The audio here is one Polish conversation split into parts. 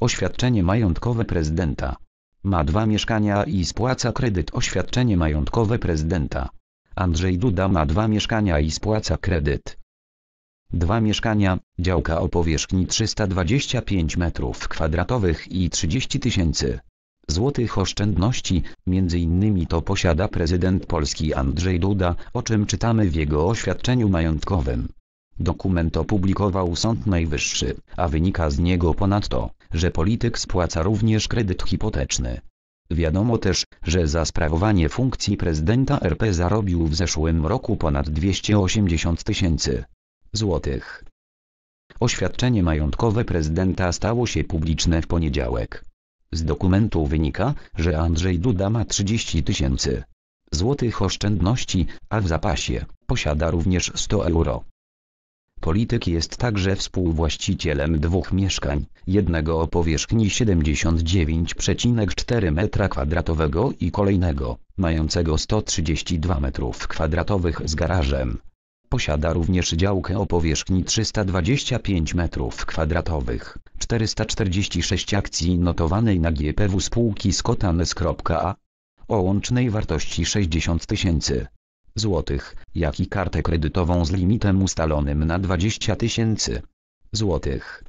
Oświadczenie majątkowe prezydenta. Ma dwa mieszkania i spłaca kredyt. Oświadczenie majątkowe prezydenta. Andrzej Duda ma dwa mieszkania i spłaca kredyt. Dwa mieszkania, działka o powierzchni 325 m2 i 30 tysięcy złotych oszczędności, między innymi to posiada prezydent Polski Andrzej Duda, o czym czytamy w jego oświadczeniu majątkowym. Dokument opublikował Sąd Najwyższy, a wynika z niego ponadto że polityk spłaca również kredyt hipoteczny. Wiadomo też, że za sprawowanie funkcji prezydenta RP zarobił w zeszłym roku ponad 280 tysięcy złotych. Oświadczenie majątkowe prezydenta stało się publiczne w poniedziałek. Z dokumentu wynika, że Andrzej Duda ma 30 tysięcy złotych oszczędności, a w zapasie posiada również 100 euro. Polityk jest także współwłaścicielem dwóch mieszkań, jednego o powierzchni 79,4 m2 i kolejnego, mającego 132 m2 z garażem. Posiada również działkę o powierzchni 325 m2, 446 akcji notowanej na GPW spółki A o łącznej wartości 60 tysięcy złotych, jak i kartę kredytową z limitem ustalonym na 20 tysięcy złotych.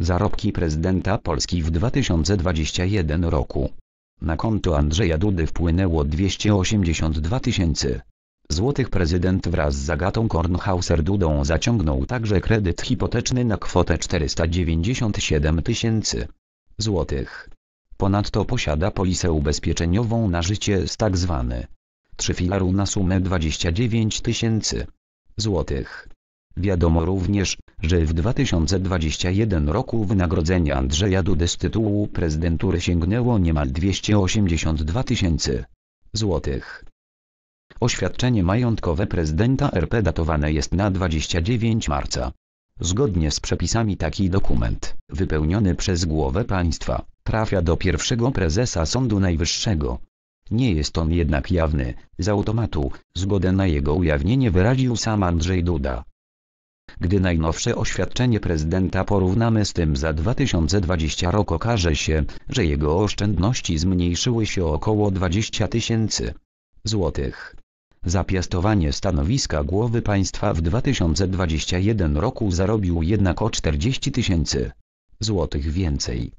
Zarobki prezydenta Polski w 2021 roku. Na konto Andrzeja Dudy wpłynęło 282 tysięcy złotych. Prezydent wraz z Agatą Kornhauser Dudą zaciągnął także kredyt hipoteczny na kwotę 497 tysięcy złotych. Ponadto posiada polisę ubezpieczeniową na życie z tzw. Tak 3 filaru na sumę 29 tysięcy złotych. Wiadomo również, że w 2021 roku wynagrodzenie Andrzeja Dudy z tytułu prezydentury sięgnęło niemal 282 tysięcy złotych. Oświadczenie majątkowe prezydenta RP datowane jest na 29 marca. Zgodnie z przepisami taki dokument, wypełniony przez głowę państwa, trafia do pierwszego prezesa Sądu Najwyższego nie jest on jednak jawny, z automatu, zgodę na jego ujawnienie wyraził sam Andrzej Duda. Gdy najnowsze oświadczenie prezydenta porównamy z tym za 2020 rok okaże się, że jego oszczędności zmniejszyły się o około 20 tysięcy złotych. Zapiastowanie stanowiska głowy państwa w 2021 roku zarobił jednak o 40 tysięcy złotych więcej.